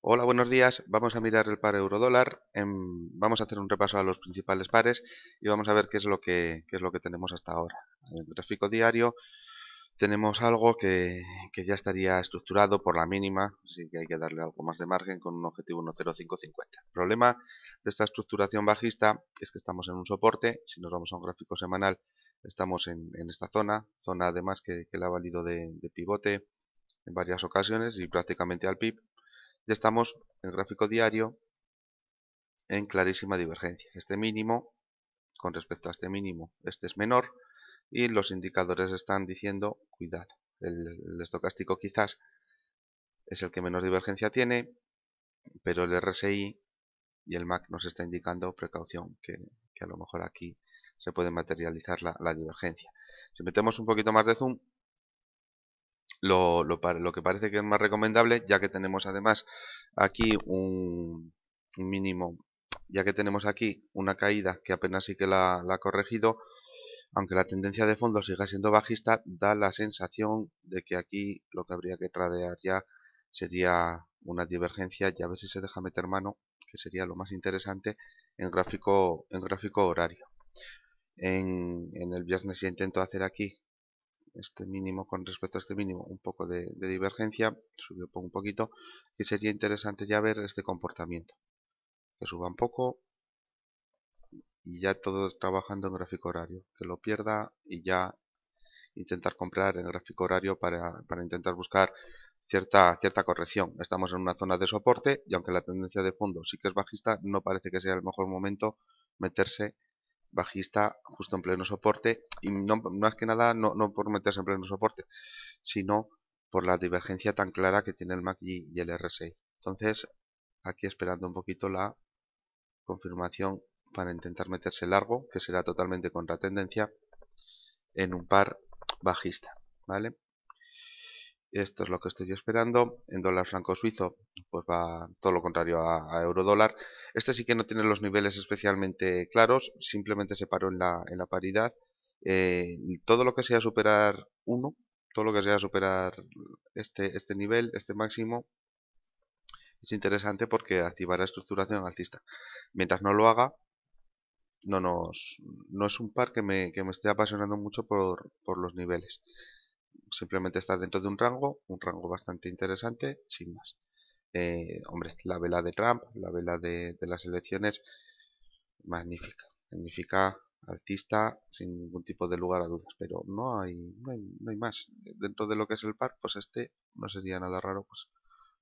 Hola, buenos días. Vamos a mirar el par euro eurodólar. Em, vamos a hacer un repaso a los principales pares y vamos a ver qué es lo que, es lo que tenemos hasta ahora. En el gráfico diario tenemos algo que, ya estaría estructurado por la mínima, así que hay que darle algo más de margen con un objetivo 1.0550. El problema de esta estructuración bajista es que estamos en un soporte. Si nos vamos a un gráfico semanal, estamos en, esta zona, zona además que, le ha valido de, de pivote en varias ocasiones y prácticamente al PIB ya estamos en gráfico diario en clarísima divergencia. Este mínimo con respecto a este mínimo, este es menor y los indicadores están diciendo cuidado. El, estocástico quizás es el que menos divergencia tiene, pero el RSI y el MAC nos está indicando precaución, que, a lo mejor aquí se puede materializar la, la divergencia. Si metemos un poquito más de zoom, lo, lo, que parece que es más recomendable, ya que tenemos además aquí un, mínimo, ya que tenemos aquí una caída que apenas sí que la, ha corregido, aunque la tendencia de fondo siga siendo bajista, da la sensación de que aquí lo que habría que tradear ya sería una divergencia y a ver si se deja meter mano, que sería lo más interesante en gráfico, en gráfico horario. En, el viernes intento hacer aquí este mínimo con respecto a este mínimo un poco de, divergencia, subió un poquito, y sería interesante ya ver este comportamiento. Que suba un poco y ya todo trabajando en gráfico horario. Que lo pierda y ya intentar comprar en gráfico horario para, para intentar buscar cierta, cierta corrección. Estamos en una zona de soporte y aunque la tendencia de fondo sí que es bajista, no parece que sea el mejor momento meterse bajista justo en pleno soporte y no, es que nada no, por meterse en pleno soporte sino por la divergencia tan clara que tiene el Mac y, el RSI entonces aquí esperando un poquito la confirmación para intentar meterse largo que será totalmente contra tendencia en un par bajista vale esto es lo que estoy esperando. En dólar franco suizo, pues va todo lo contrario a, euro dólar. Este sí que no tiene los niveles especialmente claros, simplemente se paró en la, paridad. Eh, todo lo que sea superar 1, todo lo que sea superar este, este nivel, este máximo, es interesante porque activará estructuración alcista. Mientras no lo haga, no, nos, no es un par que me, esté apasionando mucho por los niveles simplemente está dentro de un rango, un rango bastante interesante, sin más. Eh, hombre, la vela de Trump, la vela de, las elecciones, magnífica, magnífica, alcista... sin ningún tipo de lugar a dudas, pero no hay, no hay, no hay más. Dentro de lo que es el par, pues este no sería nada raro pues,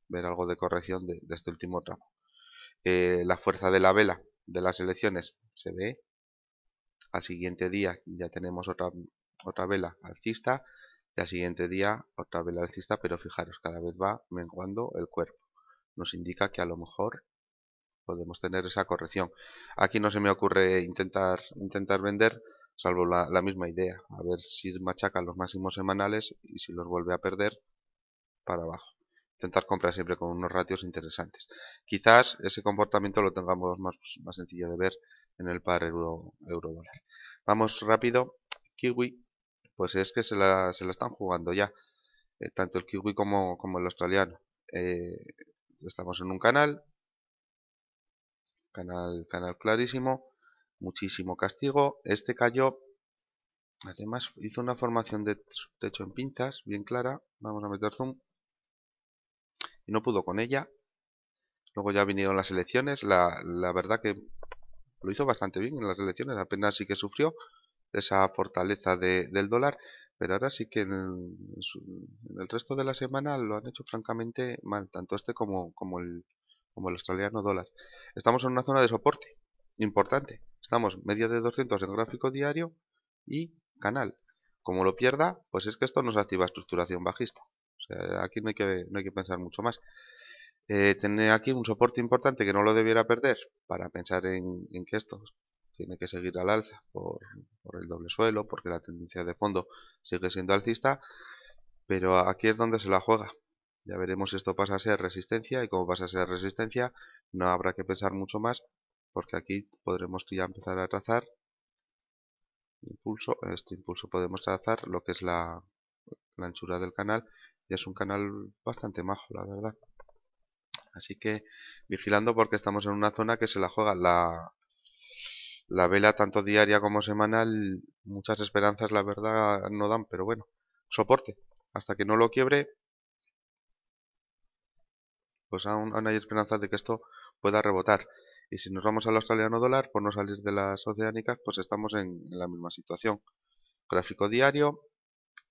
ver algo de corrección de, este último tramo. Eh, la fuerza de la vela de las elecciones se ve. Al siguiente día ya tenemos otra, otra vela alcista y al siguiente día, otra vez alcista, pero fijaros, cada vez va menguando el cuerpo. Nos indica que a lo mejor podemos tener esa corrección. Aquí no se me ocurre intentar, intentar vender, salvo la, misma idea. A ver si machaca los máximos semanales y si los vuelve a perder, para abajo. Intentar comprar siempre con unos ratios interesantes. Quizás ese comportamiento lo tengamos más, más sencillo de ver en el par euro, euro dólar. Vamos rápido. Kiwi pues es que se la, se la están jugando ya, eh, tanto el kiwi como, como el australiano. Eh, estamos en un canal, canal, canal clarísimo, muchísimo castigo, este cayó, además hizo una formación de techo en pinzas, bien clara, vamos a meter zoom, y no pudo con ella, luego ya vinieron las elecciones, la, la verdad que lo hizo bastante bien en las elecciones, apenas sí que sufrió, esa fortaleza de, del dólar, pero ahora sí que en el, resto de la semana lo han hecho francamente mal, tanto este como, como, el, como el australiano dólar. Estamos en una zona de soporte importante, estamos media de 200 en gráfico diario y canal. Como lo pierda, pues es que esto nos activa estructuración bajista. aquí no hay que, no hay que pensar mucho más. Eh, tiene tener aquí un soporte importante que no lo debiera perder para pensar en, en que esto tiene que seguir al alza por, el doble suelo, porque la tendencia de fondo sigue siendo alcista, pero aquí es donde se la juega. Ya veremos si esto pasa a ser resistencia y como pasa a ser resistencia no habrá que pensar mucho más porque aquí podremos ya empezar a trazar impulso, este impulso podemos trazar lo que es la, la anchura del canal y es un canal bastante majo la verdad así que vigilando porque estamos en una zona que se la juega la, la vela, tanto diaria como semanal, muchas esperanzas, la verdad, no dan, pero bueno, soporte. Hasta que no lo quiebre, pues aún, hay esperanzas de que esto pueda rebotar. Y si nos vamos al australiano dólar, por no salir de las oceánicas, pues estamos en, la misma situación. Gráfico diario,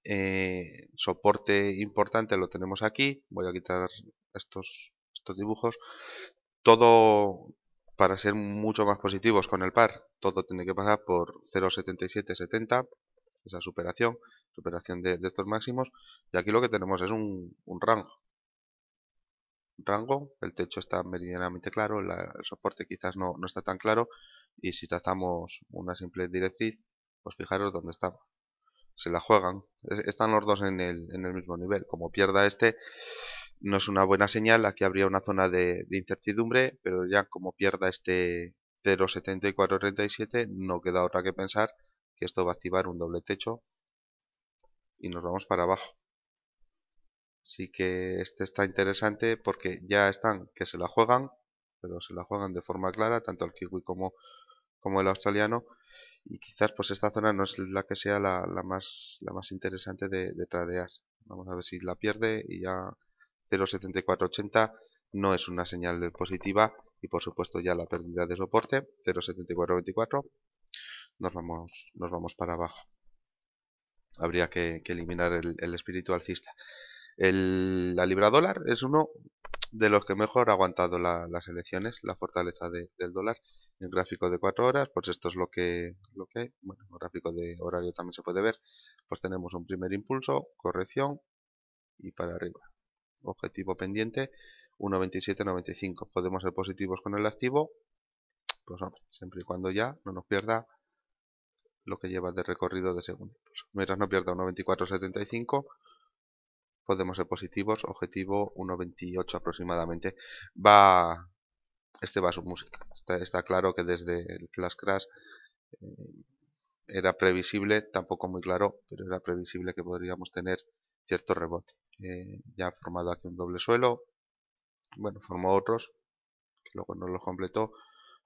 eh, soporte importante lo tenemos aquí. Voy a quitar estos, estos dibujos. Todo, para ser mucho más positivos con el par, todo tiene que pasar por 0,7770, esa superación, superación de, estos máximos, y aquí lo que tenemos es un, rango. Rango, el techo está meridianamente claro, el soporte quizás no, no está tan claro, y si trazamos una simple directriz, pues fijaros dónde está. Se la juegan, están los dos en el, en el mismo nivel, como pierda este, no es una buena señal, aquí habría una zona de, incertidumbre, pero ya como pierda este 0.7437 no queda otra que pensar que esto va a activar un doble techo y nos vamos para abajo. Así que este está interesante porque ya están que se la juegan, pero se la juegan de forma clara, tanto el kiwi como, como el australiano. Y quizás pues esta zona no es la que sea la, más, la más interesante de, de tradear. Vamos a ver si la pierde y ya 0.7480 no es una señal positiva y por supuesto ya la pérdida de soporte 0.7424 nos vamos, nos vamos para abajo. Habría que, eliminar el, espíritu alcista. la libra dólar es uno de los que mejor ha aguantado las elecciones, la fortaleza del dólar. En gráfico de 4 horas, pues esto es lo que, lo que bueno, gráfico de horario también se puede ver. Pues tenemos un primer impulso, corrección y para arriba objetivo pendiente, 1.27.95. Podemos ser positivos con el activo, pues hombre, siempre y cuando ya no nos pierda lo que lleva de recorrido de segundo Mientras no pierda 1.24.75, podemos ser positivos, objetivo 1.28 aproximadamente. Va, este va a su música. Está, está claro que desde el flash crash eh, era previsible, tampoco muy claro, pero era previsible que podríamos tener cierto rebote. Eh, ya ha formado aquí un doble suelo, bueno, formó otros, que luego no los completó,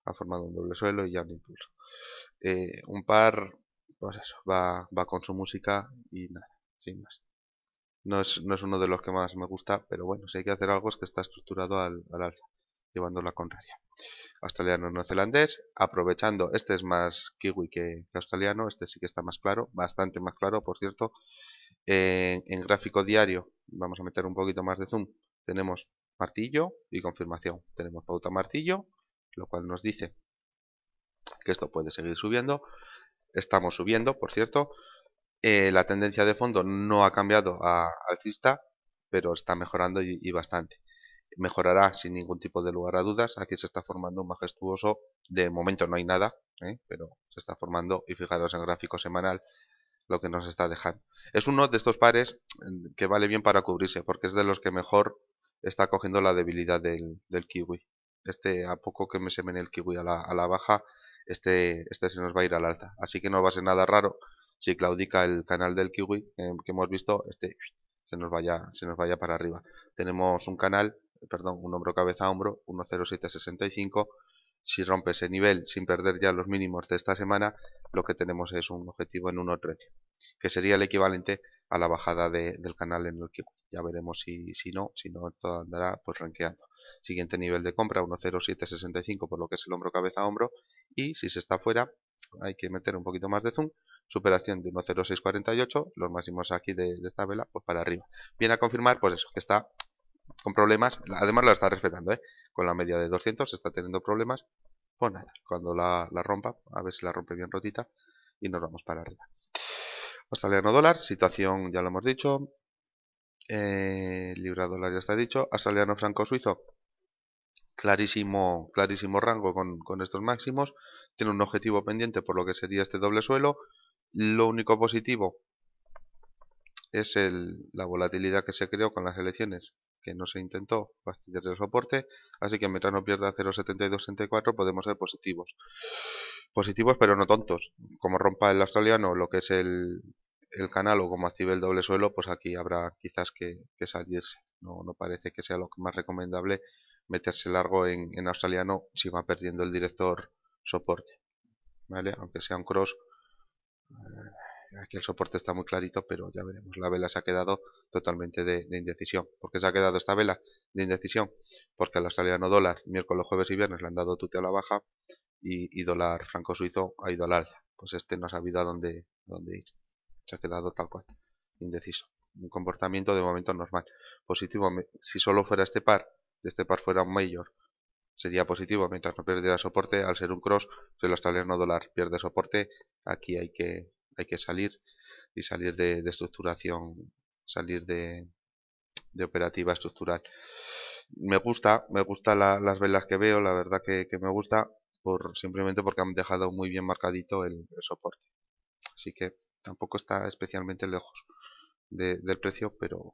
ha formado un doble suelo y ya un impulso. Eh, un par, pues eso, va, con su música y nada, sin más. No es, no es, uno de los que más me gusta, pero bueno, si hay que hacer algo es que está estructurado al, alza, llevando la contraria. Australiano neozelandés, aprovechando, este es más kiwi que, que australiano, este sí que está más claro, bastante más claro, por cierto, en, gráfico diario, vamos a meter un poquito más de zoom, tenemos martillo y confirmación. Tenemos pauta martillo, lo cual nos dice que esto puede seguir subiendo. Estamos subiendo, por cierto. Eh, la tendencia de fondo no ha cambiado a alcista, pero está mejorando y, bastante. Mejorará sin ningún tipo de lugar a dudas. Aquí se está formando un majestuoso. De momento no hay nada, ¿eh? pero se está formando. Y fijaros en gráfico semanal lo que nos está dejando. Es uno de estos pares mm, que vale bien para cubrirse, porque es de los que mejor está cogiendo la debilidad del, kiwi. Este, a poco que me se el kiwi a la, baja, este, este se nos va a ir al alza. Así que no va a ser nada raro si claudica el canal del kiwi eh, que hemos visto, este se nos vaya, se nos vaya para arriba. Tenemos un canal, perdón, un hombro cabeza hombro, 10765 si rompe ese nivel sin perder ya los mínimos de esta semana, lo que tenemos es un objetivo en 1.13, que sería el equivalente a la bajada del canal en el que ya veremos si, si no, si no, esto andará pues ranqueando. Siguiente nivel de compra, 1.0765 por lo que es el hombro cabeza a hombro y si se está fuera hay que meter un poquito más de zoom, superación de 1.0648, los máximos aquí de, de, esta vela, pues para arriba. Viene a confirmar pues eso, que está problemas. Además la está respetando, ¿eh? Con la media de 200 está teniendo problemas. Pues nada, cuando la, rompa, a ver si la rompe bien rotita y nos vamos para arriba. Australiano dólar, situación ya lo hemos dicho. Eh, libra dólar ya está dicho. Australiano franco suizo, clarísimo, clarísimo rango con, estos máximos. Tiene un objetivo pendiente por lo que sería este doble suelo. Lo único positivo es la volatilidad que se creó con las elecciones no se intentó pastillas de soporte, así que mientras no pierda 0,7264 podemos ser positivos. Positivos pero no tontos, como rompa el australiano lo que es el, el canal o como active el doble suelo, pues aquí habrá quizás que, salirse. No, parece que sea lo más recomendable meterse largo en, australiano si va perdiendo el director soporte. ¿Vale? Aunque sea un cross. Eh, aquí el soporte está muy clarito, pero ya veremos. La vela se ha quedado totalmente de, indecisión. ¿Por qué se ha quedado esta vela de indecisión? Porque al australiano dólar, miércoles, jueves y viernes le han dado tute a la baja y, dólar franco suizo ha ido al alza. Pues este no ha sabido a dónde, dónde ir. Se ha quedado tal cual, indeciso. Un comportamiento de momento normal. Positivo, si solo fuera este par, de este par fuera un mayor, sería positivo mientras no perdiera soporte al ser un cross si el australiano dólar pierde soporte aquí hay que hay que salir y salir de, estructuración, salir de, de, operativa estructural. Me gusta, me gusta las velas que veo, la verdad que, me gusta, por, simplemente porque han dejado muy bien marcadito el, soporte. Así que tampoco está especialmente lejos del precio, pero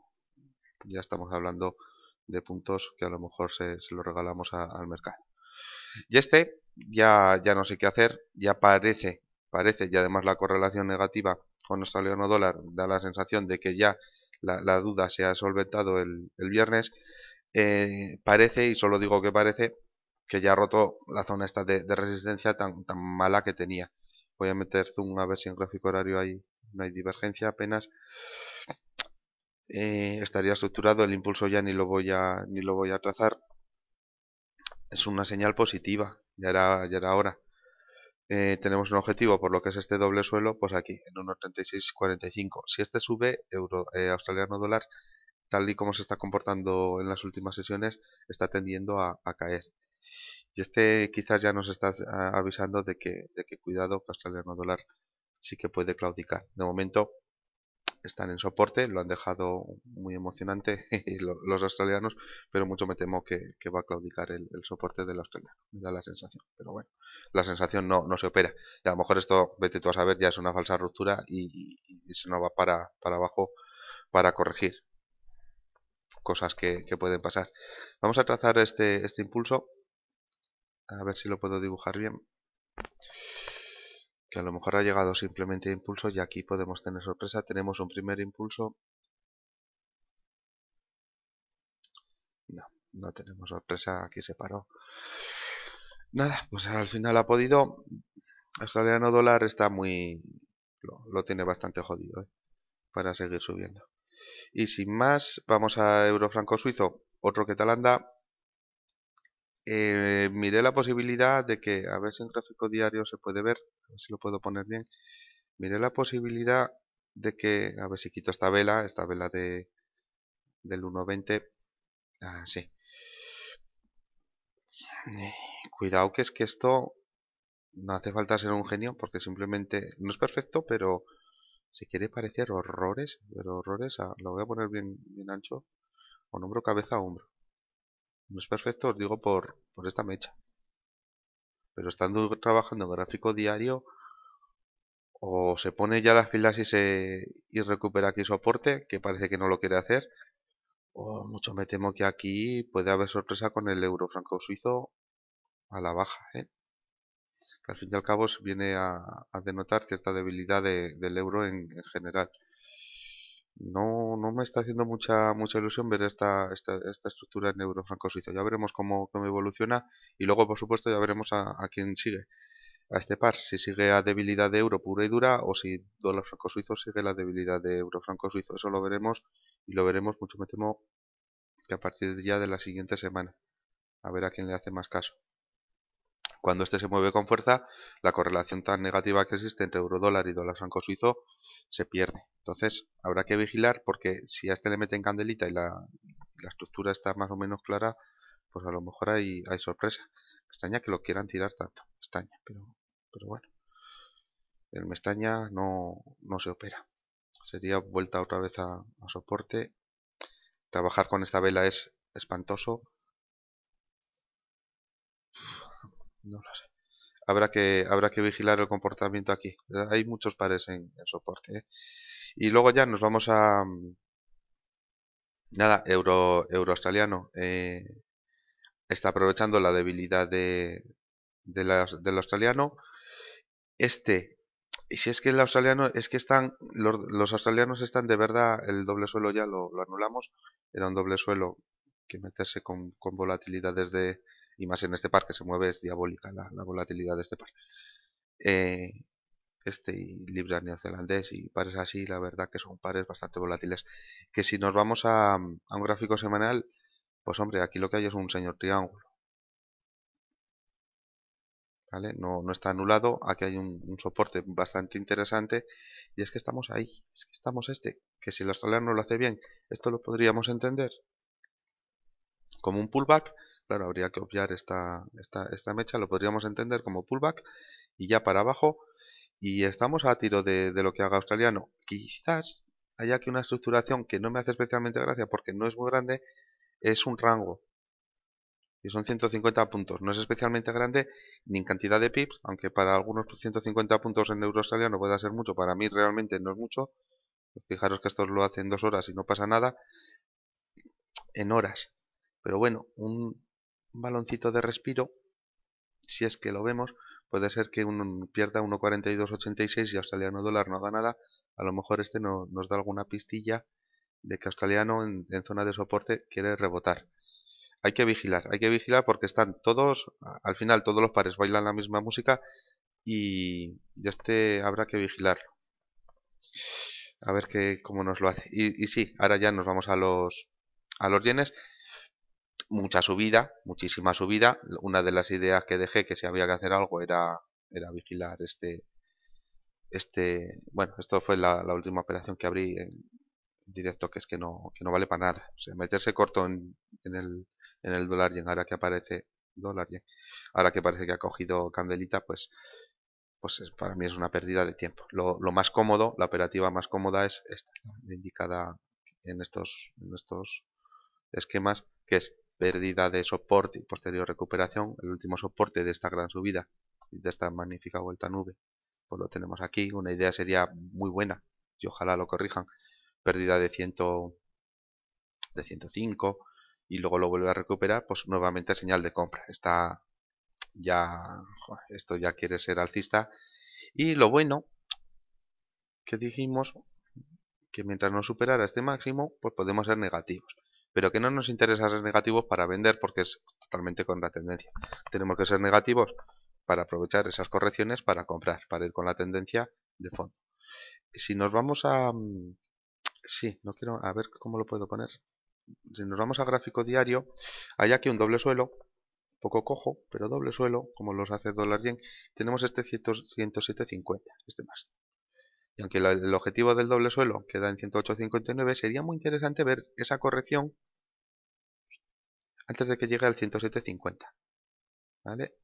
ya estamos hablando de puntos que a lo mejor se, se lo regalamos al mercado. Y este ya, ya no sé qué hacer, ya parece parece, y además la correlación negativa con australiano dólar da la sensación de que ya la, duda se ha solventado el, viernes, eh, parece, y solo digo que parece, que ya ha roto la zona esta de, resistencia tan, mala que tenía. Voy a meter zoom a ver si en gráfico horario hay, no hay divergencia apenas. Eh, estaría estructurado, el impulso ya ni lo voy a, ni lo voy a trazar. Es una señal positiva, ya era, ya era hora. Eh, tenemos un objetivo por lo que es este doble suelo, pues aquí, en 1.3645. Si este sube, euro eh, australiano dólar, tal y como se está comportando en las últimas sesiones, está tendiendo a, caer. Y este quizás ya nos está ah, avisando de que, de que cuidado, que australiano dólar sí que puede claudicar. De momento están en soporte, lo han dejado muy emocionante los australianos, pero mucho me temo que, va a claudicar el, soporte del australiano, me da la sensación, pero bueno, la sensación no, se opera, a lo mejor esto, vete tú a saber, ya es una falsa ruptura y, se nos va para, para abajo para corregir cosas que, pueden pasar. Vamos a trazar este, este impulso, a ver si lo puedo dibujar bien a lo mejor ha llegado simplemente impulso y aquí podemos tener sorpresa. Tenemos un primer impulso. No, no tenemos sorpresa, aquí se paró. Nada, pues al final ha podido. Australiano dólar está muy... Lo, tiene bastante jodido ¿eh? para seguir subiendo. Y sin más, vamos a euro suizo. Otro que tal anda, eh, miré la posibilidad de que, a ver si en gráfico diario se puede ver, a ver si lo puedo poner bien, miré la posibilidad de que, a ver si quito esta vela, esta vela de del 1.20, así. Ah, eh, cuidado que es que esto no hace falta ser un genio porque simplemente no es perfecto, pero si quiere parecer horrores, pero horrores, ah, lo voy a poner bien, bien ancho, o hombro cabeza a hombro. No es perfecto, os digo, por, por esta mecha. Pero estando trabajando gráfico diario, o se pone ya las filas y, se, y recupera aquí soporte, que parece que no lo quiere hacer, o mucho me temo que aquí puede haber sorpresa con el euro franco suizo a la baja, ¿eh? que al fin y al cabo viene a, denotar cierta debilidad del euro en general. No, no me está haciendo mucha, mucha ilusión ver esta, esta, esta estructura en euro suizo. Ya veremos cómo, cómo, evoluciona y luego, por supuesto, ya veremos a, a, quién sigue a este par. Si sigue a debilidad de euro pura y dura o si dólar franco suizo sigue la debilidad de euro franco suizo. Eso lo veremos y lo veremos, mucho me temo, que a partir ya de la siguiente semana. A ver a quién le hace más caso. Cuando este se mueve con fuerza, la correlación tan negativa que existe entre eurodólar y dólar franco suizo se pierde. Entonces, habrá que vigilar porque si a este le meten candelita y la, estructura está más o menos clara, pues a lo mejor hay, hay sorpresa. Me extraña que lo quieran tirar tanto. Me pero, pero bueno. El Mestaña no, no se opera. Sería vuelta otra vez a, a soporte. Trabajar con esta vela es espantoso no lo sé. Habrá que, habrá que vigilar el comportamiento aquí. Hay muchos pares en, soporte. ¿eh? Y luego ya nos vamos a... Mm, nada, euro, euro australiano. Eh, está aprovechando la debilidad de, de del australiano. Este, y si es que el australiano, es que están, los, australianos están de verdad, el doble suelo ya lo, anulamos, era un doble suelo que meterse con, con volatilidades de, y más en este par que se mueve, es diabólica la, volatilidad de este par. Eh, este y Libra neozelandés y pares así, la verdad que son pares bastante volátiles. Que si nos vamos a, un gráfico semanal, pues hombre, aquí lo que hay es un señor triángulo. ¿Vale? No, no, está anulado, aquí hay un, un, soporte bastante interesante y es que estamos ahí, es que estamos este, que si el australiano lo hace bien, esto lo podríamos entender como un pullback, Claro, habría que obviar esta, esta, esta mecha, lo podríamos entender como pullback y ya para abajo. Y estamos a tiro de, lo que haga Australiano. Quizás haya aquí una estructuración que no me hace especialmente gracia porque no es muy grande, es un rango. Y son 150 puntos. No es especialmente grande ni en cantidad de pips, aunque para algunos 150 puntos en euro australiano pueda ser mucho. Para mí realmente no es mucho. Fijaros que esto lo hace en dos horas y no pasa nada. En horas. Pero bueno, un, baloncito de respiro, si es que lo vemos, puede ser que uno pierda 1.4286 y australiano dólar no da nada. A lo mejor este no, nos da alguna pistilla de que australiano en, zona de soporte quiere rebotar. Hay que vigilar, hay que vigilar porque están todos, al final todos los pares bailan la misma música y este habrá que vigilarlo. A ver que, cómo nos lo hace. Y, si ahora ya nos vamos a los, a los yenes mucha subida, muchísima subida. Una de las ideas que dejé que si había que hacer algo era, era vigilar este, este, bueno, esto fue la, última operación que abrí en directo, que es que no, que no vale para nada. O sea, meterse corto en, el, en el dólar yen, ahora que aparece dólar yen, ahora que parece que ha cogido candelita, pues, pues para mí es una pérdida de tiempo. Lo, lo, más cómodo, la operativa más cómoda es esta, indicada en estos, en estos esquemas, que es pérdida de soporte y posterior recuperación, el último soporte de esta gran subida de esta magnífica vuelta nube, pues lo tenemos aquí, una idea sería muy buena y ojalá lo corrijan, pérdida de, 100, de 105 y luego lo vuelve a recuperar, pues nuevamente señal de compra, está ya, esto ya quiere ser alcista y lo bueno que dijimos que mientras no superara este máximo, pues podemos ser negativos pero que no nos interesa ser negativos para vender porque es totalmente con la tendencia. Tenemos que ser negativos para aprovechar esas correcciones para comprar, para ir con la tendencia de fondo. Si nos vamos a... Mm, sí, no quiero... A ver cómo lo puedo poner. Si nos vamos a gráfico diario, hay aquí un doble suelo, poco cojo, pero doble suelo, como los hace dólar yen. Tenemos este 107.50, este más. Y aunque el objetivo del doble suelo queda en 108,59, sería muy interesante ver esa corrección antes de que llegue al 107,50. ¿Vale?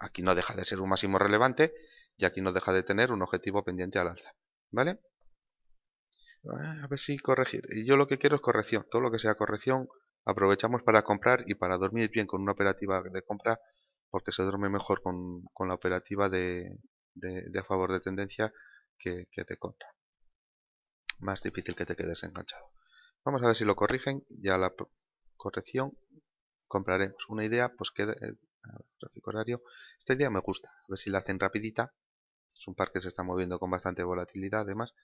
Aquí no deja de ser un máximo relevante y aquí no deja de tener un objetivo pendiente al alza. ¿Vale? Ah, a ver si corregir. Yo lo que quiero es corrección. Todo lo que sea corrección aprovechamos para comprar y para dormir bien con una operativa de compra porque se duerme mejor con, la operativa de, de a favor de tendencia que, te contra Más difícil que te quedes enganchado. Vamos a ver si lo corrigen. Ya la corrección compraremos una idea. Pues que eh, tráfico horario. Esta idea me gusta. A ver si la hacen rapidita. Es un par que se está moviendo con bastante volatilidad, además.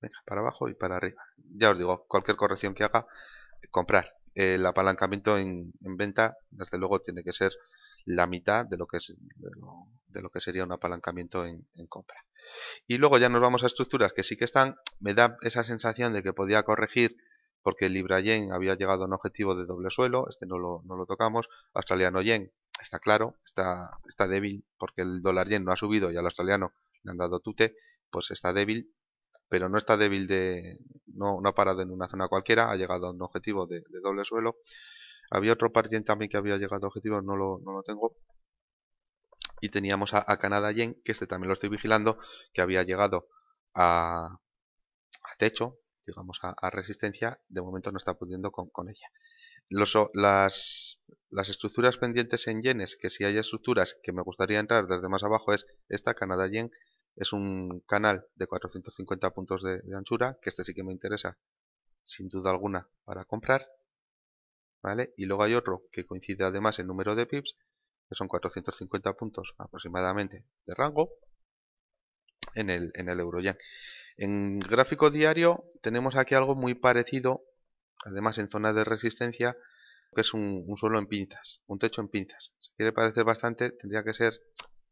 Venga, para abajo y para arriba. Ya os digo, cualquier corrección que haga, eh, comprar. El apalancamiento en venta, desde luego, tiene que ser la mitad de lo que, es, de lo, que sería un apalancamiento en, compra. Y luego ya nos vamos a estructuras que sí que están, me da esa sensación de que podía corregir porque el Libra Yen había llegado a un objetivo de doble suelo, este no lo, no lo tocamos, Australiano Yen está claro, está, está débil porque el dólar Yen no ha subido y al australiano le han dado tute, pues está débil, pero no está débil de. no, no ha parado en una zona cualquiera, ha llegado a un objetivo de doble suelo. Había otro partido también que había llegado a objetivo, no lo, no lo tengo. Y teníamos a, Canadá Yen, que este también lo estoy vigilando, que había llegado a, a techo, digamos, a, resistencia, de momento no está pudiendo con, ella. las, las, estructuras pendientes en yenes, que si hay estructuras que me gustaría entrar desde más abajo, es esta Canadá Yen, es un canal de 450 puntos de, de anchura, que este sí que me interesa, sin duda alguna, para comprar. Y luego hay otro que coincide además en número de pips, que son 450 puntos aproximadamente de rango en el, en el En gráfico diario tenemos aquí algo muy parecido, además en zona de resistencia, que es un, suelo en pinzas, un techo en pinzas. Si quiere parecer bastante, tendría que ser,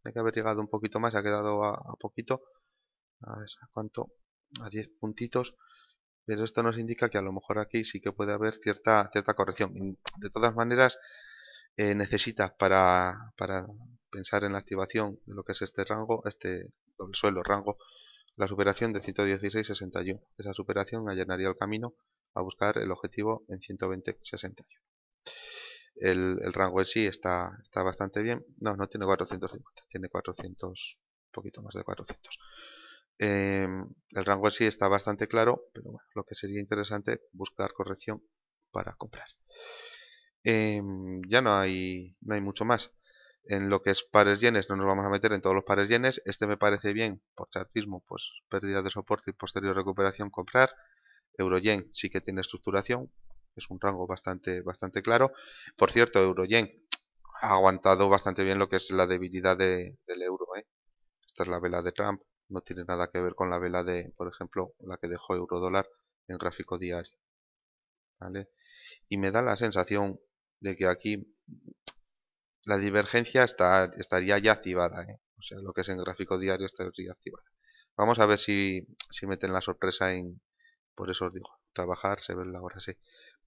hay que haber llegado un poquito más, ha quedado a, poquito, a ¿a cuánto? A 10 puntitos. Pero esto nos indica que a lo mejor aquí sí que puede haber cierta, cierta corrección. De todas maneras, eh, necesita para, pensar en la activación de lo que es este rango, este doble suelo rango, la superación de 116.61. Esa superación allanaría el camino a buscar el objetivo en 120.61. El, el, rango en sí está, está bastante bien. No, no tiene 450, tiene 400, un poquito más de 400. Em, el rango sí está bastante claro, pero lo que sería interesante buscar corrección para comprar. Em, ya no hay, no hay mucho más. En lo que es pares yenes, no nos vamos a meter en todos los pares yenes. Este me parece bien por chartismo, pues pérdida de soporte y posterior recuperación comprar. yen, sí que tiene estructuración, es un rango bastante, claro. Por cierto, yen ha aguantado bastante bien lo que es la debilidad del euro. ¿eh? Esta es la vela de Trump, no tiene nada que ver con la vela de, por ejemplo, la que dejó eurodólar en gráfico diario. Y me da la sensación de que aquí la divergencia está, estaría ya activada. ¿eh? O sea, lo que es en gráfico diario estaría activada. Vamos a ver si, si meten la sorpresa en... Por eso os digo, trabajar, se ve la hora, sí.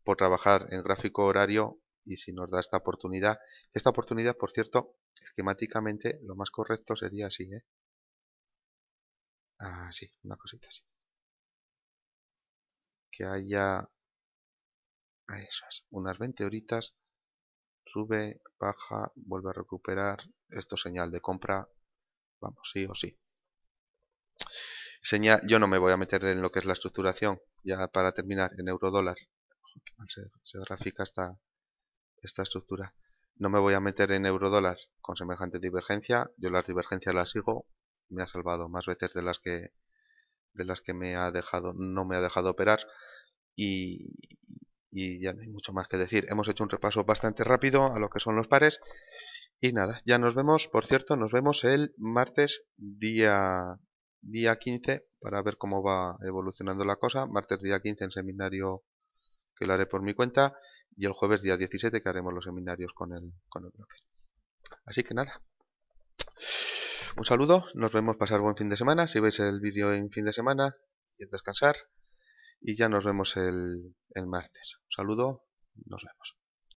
Por trabajar en gráfico horario y si nos da esta oportunidad. Esta oportunidad, por cierto, esquemáticamente lo más correcto sería así, ¿eh? Ah, sí, una cosita así. Que haya... Ah, Esas, unas 20 horitas. Sube, baja, vuelve a recuperar. Esto señal de compra. Vamos, sí o sí. Señal, yo no me voy a meter en lo que es la estructuración. Ya para terminar, en euro-dólar, se, grafica esta, esta estructura. No me voy a meter en eurodólar con semejante divergencia. Yo las divergencias las sigo me ha salvado más veces de las que de las que me ha dejado no me ha dejado operar y, y ya no hay mucho más que decir. Hemos hecho un repaso bastante rápido a lo que son los pares y nada, ya nos vemos, por cierto, nos vemos el martes día día 15 para ver cómo va evolucionando la cosa, martes día 15 en seminario que lo haré por mi cuenta y el jueves día 17 que haremos los seminarios con el, con el bloque. Así que nada, un saludo, nos vemos pasar buen fin de semana, si veis el vídeo en fin de semana, y descansar, y ya nos vemos el, el martes. Un saludo, nos vemos.